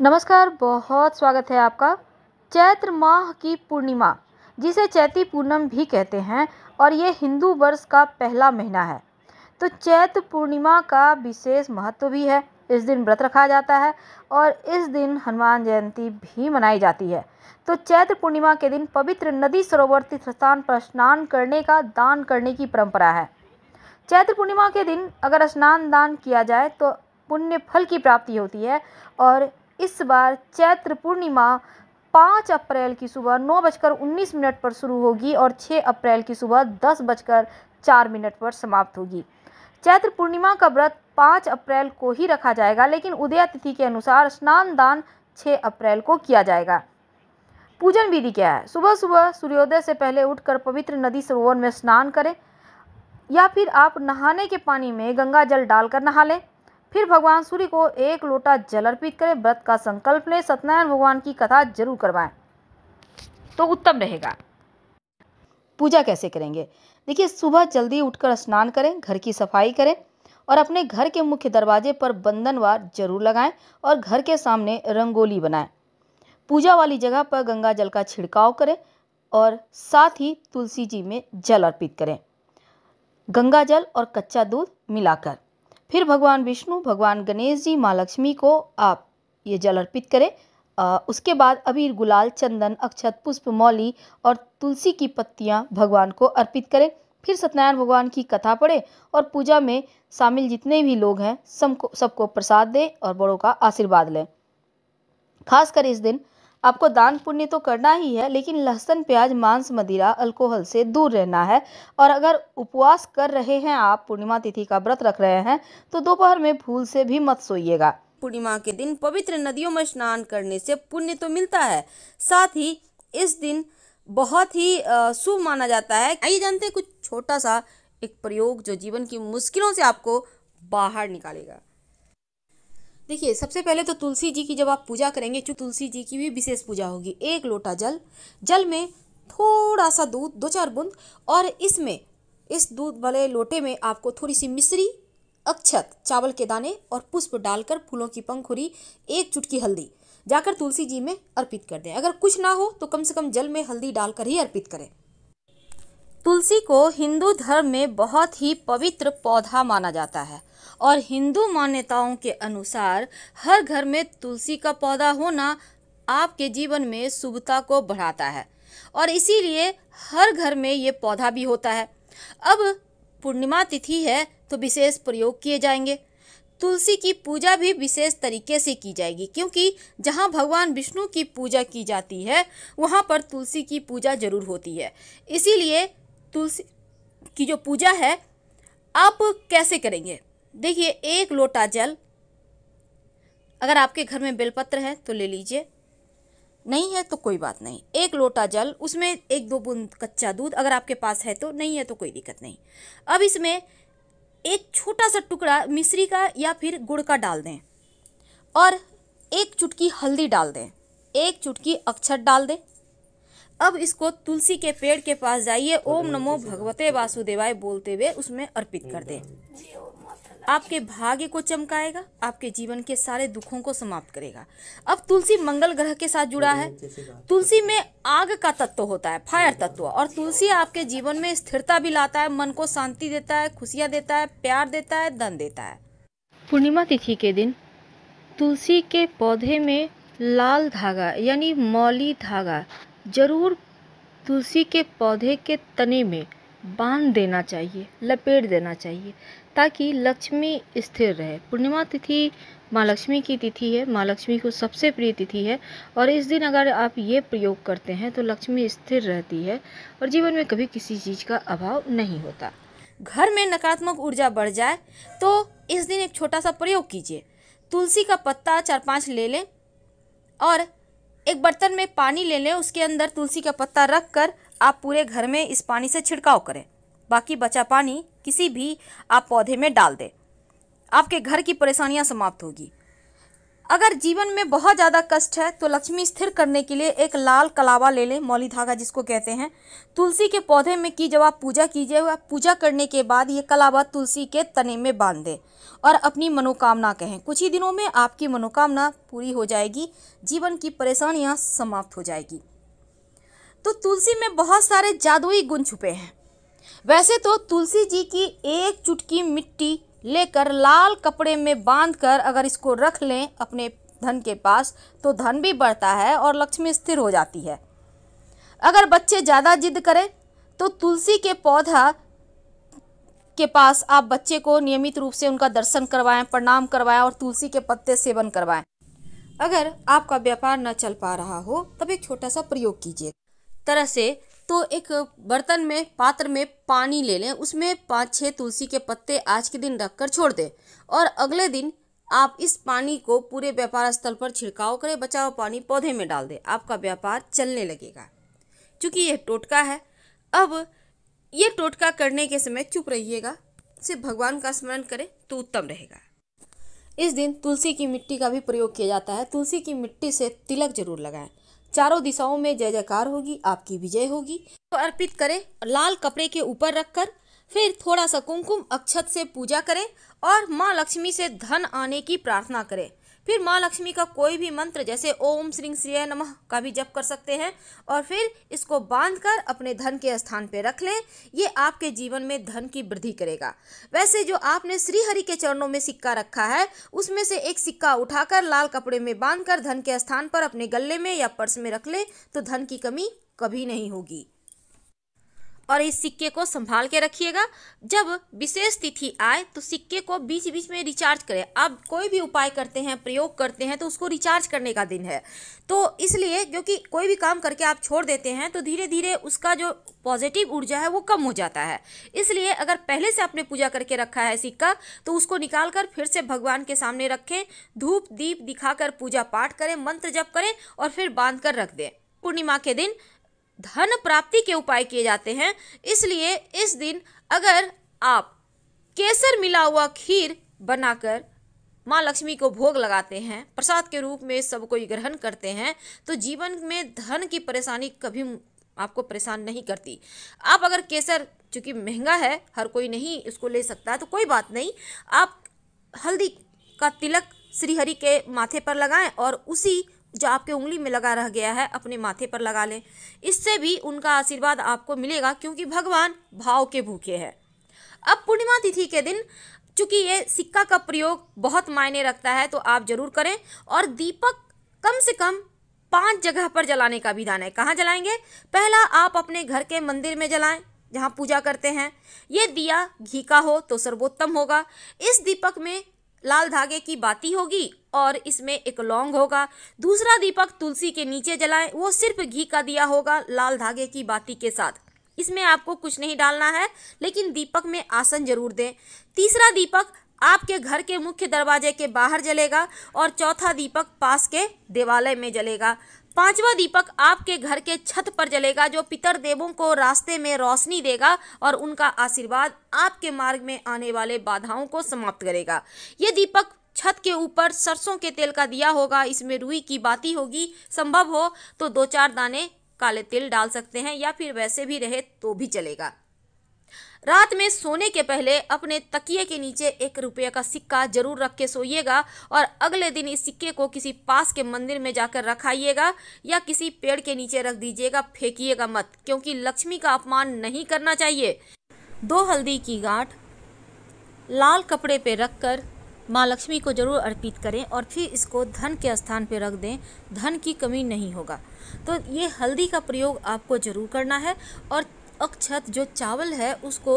नमस्कार बहुत स्वागत है आपका चैत्र माह की पूर्णिमा जिसे चैती पूनम भी कहते हैं और ये हिंदू वर्ष का पहला महीना है तो चैत्र पूर्णिमा का विशेष महत्व भी है इस दिन व्रत रखा जाता है और इस दिन हनुमान जयंती भी मनाई जाती है तो चैत्र पूर्णिमा के दिन पवित्र नदी सरोवर तीर्थ स्थान पर स्नान करने का दान करने की परंपरा है चैत्र पूर्णिमा के दिन अगर स्नान दान किया जाए तो पुण्य फल की प्राप्ति होती है और इस बार चैत्र पूर्णिमा पाँच अप्रैल की सुबह नौ बजकर उन्नीस मिनट पर शुरू होगी और छः अप्रैल की सुबह दस बजकर चार मिनट पर समाप्त होगी चैत्र पूर्णिमा का व्रत पाँच अप्रैल को ही रखा जाएगा लेकिन उदया तिथि के अनुसार स्नान दान छः अप्रैल को किया जाएगा पूजन विधि क्या है सुबह सुबह सूर्योदय से पहले उठकर पवित्र नदी सरोवर में स्नान करें या फिर आप नहाने के पानी में गंगा जल डालकर नहा लें फिर भगवान सूर्य को एक लोटा जल अर्पित करें व्रत का संकल्प लें सत्यनारायण भगवान की कथा जरूर करवाएं तो उत्तम रहेगा पूजा कैसे करेंगे देखिए सुबह जल्दी उठकर स्नान करें घर की सफाई करें और अपने घर के मुख्य दरवाजे पर बंधनवार जरूर लगाएं और घर के सामने रंगोली बनाएं पूजा वाली जगह पर गंगा जल का छिड़काव करें और साथ ही तुलसी जी में जल अर्पित करें गंगा जल और कच्चा दूध मिलाकर फिर भगवान विष्णु भगवान गणेश जी माँ लक्ष्मी को आप ये जल अर्पित करें आ, उसके बाद अबीर गुलाल चंदन अक्षत पुष्प मौली और तुलसी की पत्तियाँ भगवान को अर्पित करें फिर सत्यनारायण भगवान की कथा पढ़ें और पूजा में शामिल जितने भी लोग हैं सबको सबको प्रसाद दें और बड़ों का आशीर्वाद लें खासकर इस दिन आपको दान पुण्य तो करना ही है लेकिन लहसुन प्याज मांस मदिरा अल्कोहल से दूर रहना है और अगर उपवास कर रहे हैं आप पूर्णिमा तिथि का व्रत रख रहे हैं तो दोपहर में भूल से भी मत सोइएगा पूर्णिमा के दिन पवित्र नदियों में स्नान करने से पुण्य तो मिलता है साथ ही इस दिन बहुत ही शुभ माना जाता है आइए जानते हैं कुछ छोटा सा एक प्रयोग जो जीवन की मुश्किलों से आपको बाहर निकालेगा देखिए सबसे पहले तो तुलसी जी की जब आप पूजा करेंगे चूँ तो तुलसी जी की भी विशेष पूजा होगी एक लोटा जल जल में थोड़ा सा दूध दो चार बूंद और इसमें इस दूध वाले लोटे में आपको थोड़ी सी मिश्री अक्षत चावल के दाने और पुष्प डालकर फूलों की पंखुरी एक चुटकी हल्दी जाकर तुलसी जी में अर्पित कर दें अगर कुछ ना हो तो कम से कम जल में हल्दी डालकर ही अर्पित करें तुलसी को हिंदू धर्म में बहुत ही पवित्र पौधा माना जाता है और हिंदू मान्यताओं के अनुसार हर घर में तुलसी का पौधा होना आपके जीवन में शुभता को बढ़ाता है और इसीलिए हर घर में ये पौधा भी होता है अब पूर्णिमा तिथि है तो विशेष प्रयोग किए जाएंगे तुलसी की पूजा भी विशेष तरीके से की जाएगी क्योंकि जहाँ भगवान विष्णु की पूजा की जाती है वहाँ पर तुलसी की पूजा जरूर होती है इसीलिए तुलसी की जो पूजा है आप कैसे करेंगे देखिए एक लोटा जल अगर आपके घर में बेलपत्र है तो ले लीजिए नहीं है तो कोई बात नहीं एक लोटा जल उसमें एक दो बूंद कच्चा दूध अगर आपके पास है तो नहीं है तो कोई दिक्कत नहीं अब इसमें एक छोटा सा टुकड़ा मिश्री का या फिर गुड़ का डाल दें और एक चुटकी हल्दी डाल दें एक चुटकी अक्षत डाल दें अब इसको तुलसी के पेड़ के पास जाइए ओम नमो भगवते वासुदेवाय बोलते हुए उसमें अर्पित कर दें आपके भाग्य को चमकाएगा आपके जीवन के सारे दुखों को समाप्त करेगा अब तुलसी मंगल ग्रह के साथ जुड़ा है तुलसी में आग का तत्व होता है फायर तत्व और तुलसी आपके जीवन में स्थिरता भी लाता है मन को शांति देता है खुशियाँ देता है प्यार देता है धन देता है पूर्णिमा तिथि के दिन तुलसी के पौधे में लाल धागा यानी मौली धागा ज़रूर तुलसी के पौधे के तने में बांध देना चाहिए लपेट देना चाहिए ताकि लक्ष्मी स्थिर रहे पूर्णिमा तिथि माँ लक्ष्मी की तिथि है माँ लक्ष्मी को सबसे प्रिय तिथि है और इस दिन अगर आप ये प्रयोग करते हैं तो लक्ष्मी स्थिर रहती है और जीवन में कभी किसी चीज़ का अभाव नहीं होता घर में नकारात्मक ऊर्जा बढ़ जाए तो इस दिन एक छोटा सा प्रयोग कीजिए तुलसी का पत्ता चार पाँच ले लें और एक बर्तन में पानी ले लें उसके अंदर तुलसी का पत्ता रख कर आप पूरे घर में इस पानी से छिड़काव करें बाकी बचा पानी किसी भी आप पौधे में डाल दें आपके घर की परेशानियां समाप्त होगी अगर जीवन में बहुत ज़्यादा कष्ट है तो लक्ष्मी स्थिर करने के लिए एक लाल कलावा ले लें मौली धागा जिसको कहते हैं तुलसी के पौधे में की जब आप पूजा कीजिए पूजा करने के बाद ये कलावा तुलसी के तने में बांध दें और अपनी मनोकामना कहें कुछ ही दिनों में आपकी मनोकामना पूरी हो जाएगी जीवन की परेशानियाँ समाप्त हो जाएगी तो तुलसी में बहुत सारे जादुई गुण छुपे हैं वैसे तो तुलसी जी की एक चुटकी मिट्टी लेकर लाल कपड़े में बांधकर अगर इसको रख लें अपने धन के पास तो धन भी बढ़ता है और लक्ष्मी स्थिर हो जाती है अगर बच्चे ज़्यादा जिद करें तो तुलसी के पौधा के पास आप बच्चे को नियमित रूप से उनका दर्शन करवाएं प्रणाम करवाएं और तुलसी के पत्ते सेवन करवाएं अगर आपका व्यापार न चल पा रहा हो तब एक छोटा सा प्रयोग कीजिए तरह से तो एक बर्तन में पात्र में पानी ले लें उसमें पाँच छः तुलसी के पत्ते आज के दिन रख कर छोड़ दें और अगले दिन आप इस पानी को पूरे व्यापार स्थल पर छिड़काव करें बचाव पानी पौधे में डाल दें आपका व्यापार चलने लगेगा क्योंकि यह टोटका है अब ये टोटका करने के समय चुप रहिएगा सिर्फ भगवान का स्मरण करें तो उत्तम रहेगा इस दिन तुलसी की मिट्टी का भी प्रयोग किया जाता है तुलसी की मिट्टी से तिलक जरूर लगाएं चारों दिशाओं में जय जयकार होगी आपकी विजय होगी तो अर्पित करें लाल कपड़े के ऊपर रखकर फिर थोड़ा सा कुमकुम अक्षत से पूजा करें और माँ लक्ष्मी से धन आने की प्रार्थना करें फिर माँ लक्ष्मी का कोई भी मंत्र जैसे ओम श्री श्रेय नमः का भी जप कर सकते हैं और फिर इसको बांध कर अपने धन के स्थान पर रख लें ये आपके जीवन में धन की वृद्धि करेगा वैसे जो आपने श्रीहरि के चरणों में सिक्का रखा है उसमें से एक सिक्का उठाकर लाल कपड़े में बांधकर धन के स्थान पर अपने गले में या पर्स में रख लें तो धन की कमी कभी नहीं होगी और इस सिक्के को संभाल के रखिएगा जब विशेष तिथि आए तो सिक्के को बीच बीच में रिचार्ज करें आप कोई भी उपाय करते हैं प्रयोग करते हैं तो उसको रिचार्ज करने का दिन है तो इसलिए क्योंकि कोई भी काम करके आप छोड़ देते हैं तो धीरे धीरे उसका जो पॉजिटिव ऊर्जा है वो कम हो जाता है इसलिए अगर पहले से आपने पूजा करके रखा है सिक्का तो उसको निकाल कर फिर से भगवान के सामने रखें धूप दीप दिखाकर पूजा पाठ करें मंत्र जप करें और फिर बांध कर रख दें पूर्णिमा के दिन धन प्राप्ति के उपाय किए जाते हैं इसलिए इस दिन अगर आप केसर मिला हुआ खीर बनाकर माँ लक्ष्मी को भोग लगाते हैं प्रसाद के रूप में सब कोई ग्रहण करते हैं तो जीवन में धन की परेशानी कभी आपको परेशान नहीं करती आप अगर केसर चूँकि महंगा है हर कोई नहीं उसको ले सकता तो कोई बात नहीं आप हल्दी का तिलक श्रीहरि के माथे पर लगाएं और उसी जो आपके उंगली में लगा रह गया है अपने माथे पर लगा लें इससे भी उनका आशीर्वाद आपको मिलेगा क्योंकि भगवान भाव के भूखे हैं अब पूर्णिमा तिथि के दिन चूंकि ये सिक्का का प्रयोग बहुत मायने रखता है तो आप जरूर करें और दीपक कम से कम पांच जगह पर जलाने का विधान है कहाँ जलाएंगे पहला आप अपने घर के मंदिर में जलाएं जहाँ पूजा करते हैं ये दिया घी का हो तो सर्वोत्तम होगा इस दीपक में लाल धागे की बाती होगी और इसमें एक लौंग होगा दूसरा दीपक तुलसी के नीचे जलाएं वो सिर्फ घी का दिया होगा लाल धागे की बाती के साथ इसमें आपको कुछ नहीं डालना है लेकिन दीपक में आसन जरूर दें तीसरा दीपक आपके घर के मुख्य दरवाजे के बाहर जलेगा और चौथा दीपक पास के देवालय में जलेगा पांचवा दीपक आपके घर के छत पर जलेगा जो पितर देवों को रास्ते में रोशनी देगा और उनका आशीर्वाद आपके मार्ग में आने वाले बाधाओं को समाप्त करेगा ये दीपक छत के ऊपर सरसों के तेल का दिया होगा इसमें रुई की बाती होगी संभव हो तो दो चार दाने काले तिल डाल सकते हैं या फिर वैसे भी रहे तो भी चलेगा रात में सोने के पहले अपने तकिए के नीचे एक रुपये का सिक्का जरूर रख के सोइएगा और अगले दिन इस सिक्के को किसी पास के मंदिर में जाकर रखाइएगा या किसी पेड़ के नीचे रख दीजिएगा फेंकिएगा मत क्योंकि लक्ष्मी का अपमान नहीं करना चाहिए दो हल्दी की गांठ लाल कपड़े पे रखकर माँ लक्ष्मी को जरूर अर्पित करें और फिर इसको धन के स्थान पर रख दें धन की कमी नहीं होगा तो ये हल्दी का प्रयोग आपको ज़रूर करना है और अक्षत जो चावल है उसको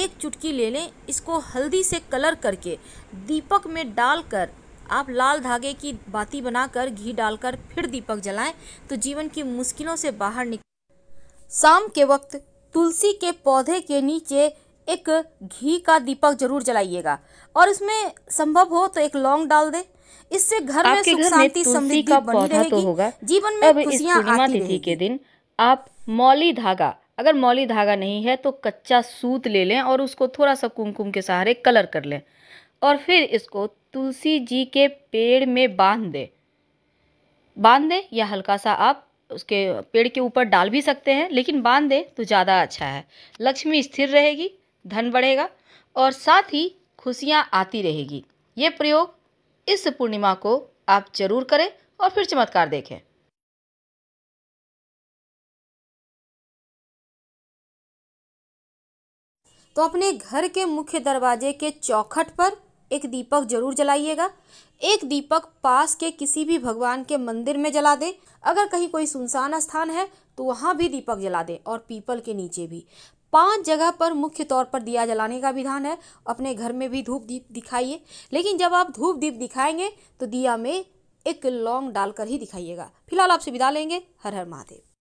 एक चुटकी ले लें इसको हल्दी से कलर करके दीपक में डालकर आप लाल धागे की बाती बनाकर घी डालकर फिर दीपक जलाएं तो जीवन की मुश्किलों से बाहर निकल शाम के वक्त तुलसी के पौधे के नीचे एक घी का दीपक जरूर जलाइएगा और इसमें संभव हो तो एक लौंग डाल दें इससे घर में सुख शांति समृद्धि बनी तो रहेगी तो जीवन में खुशियां आती के दिन आप मौली धागा अगर मौली धागा नहीं है तो कच्चा सूत ले लें और उसको थोड़ा सा कुमकुम के सहारे कलर कर लें और फिर इसको तुलसी जी के पेड़ में बांध दें बांध दें या हल्का सा आप उसके पेड़ के ऊपर डाल भी सकते हैं लेकिन बांध दें तो ज़्यादा अच्छा है लक्ष्मी स्थिर रहेगी धन बढ़ेगा और साथ ही खुशियाँ आती रहेगी ये प्रयोग इस पूर्णिमा को आप जरूर करें और फिर चमत्कार देखें तो अपने घर के मुख्य दरवाजे के चौखट पर एक दीपक जरूर जलाइएगा एक दीपक पास के किसी भी भगवान के मंदिर में जला दें अगर कहीं कोई सुनसान स्थान है तो वहाँ भी दीपक जला दें और पीपल के नीचे भी पांच जगह पर मुख्य तौर पर दिया जलाने का विधान है अपने घर में भी धूप दीप दिखाइए लेकिन जब आप धूप दीप दिखाएंगे तो दिया में एक लौंग डालकर ही दिखाइएगा फिलहाल आपसे विदा लेंगे हर हर महादेव